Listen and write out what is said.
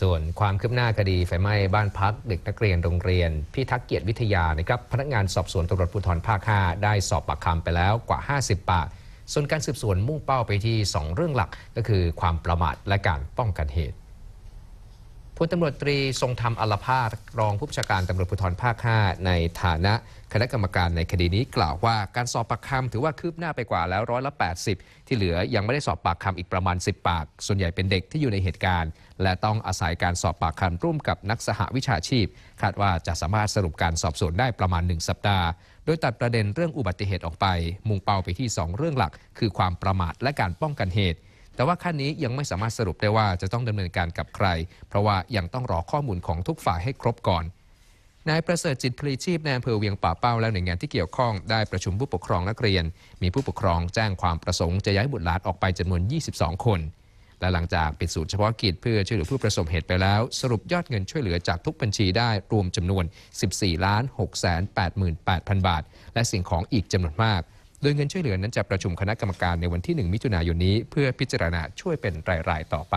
ส่วนความคืบหน้าคดี ไฟไหม้บ้านพักเด็กนักเรียนโรงเรียน พิทักษ์เกียรติวิทยานะครับพนักงานสอบสวนตำรวจภูธรภาค 5 ได้สอบปากคำไปแล้วกว่า 50ปากส่วนการสืบสวนมุ่งเป้าไปที่ 2 เรื่องหลักก็คือความประมาทและการป้องกันเหตุพลตำรวจตรีทรงธรรมอลภาสรองผู้บัญชาการตำรวจภูธรภาค 5 ในฐานะ คณะกรรมการในคดีนี้กล่าวว่าการสอบปากคำถือว่าคืบหน้าไปกว่าแล้วร้อยละ 80 ที่เหลือยังไม่ได้สอบปากคำอีกประมาณ 10 ปาก ส่วนใหญ่เป็นเด็กที่อยู่ในเหตุการณ์ และต้องอาศัยการสอบปากคำร่วมกับนักสหวิชาชีพ คาดว่าจะสามารถสรุปการสอบสวนได้ประมาณ 1 สัปดาห์ โดยตัดประเด็นเรื่องอุบัติเหตุออกไป มุ่งเป้าไปที่ 2 เรื่องหลัก คือความประมาทและการป้องกันเหตุแต่ว่าขั้นนี้ยังไม่สามารถสรุปได้ว่าจะต้องดำเนินการกับใคร เพราะว่ายังต้องรอข้อมูลของทุกฝ่ายให้ครบก่อน นายประเสริฐจิตพลีชีพในอำเภอเวียงป่าเป้า และหน่วยงานที่เกี่ยวข้องได้ประชุมผู้ปกครองนักเรียน มีผู้ปกครองแจ้งความประสงค์จะย้ายบุตรหลานออกไปจำนวน 22 คนและหลังจากปิดศูนย์เฉพาะกิจเพื่อช่วยเหลือผู้ประสบเหตุไปแล้ว สรุปยอดเงินช่วยเหลือจากทุกบัญชีได้รวมจำนวน 14 6 8 8 0 0 0 บาท และสิ่งของอีกจำนวนมากดยเงินช่วยเหลือนั้นจะประชุมคณะกรรมการในวันที่ 1 มิถุนายนนี้เพื่อพิจารณาช่วยเป็นรายๆต่อไป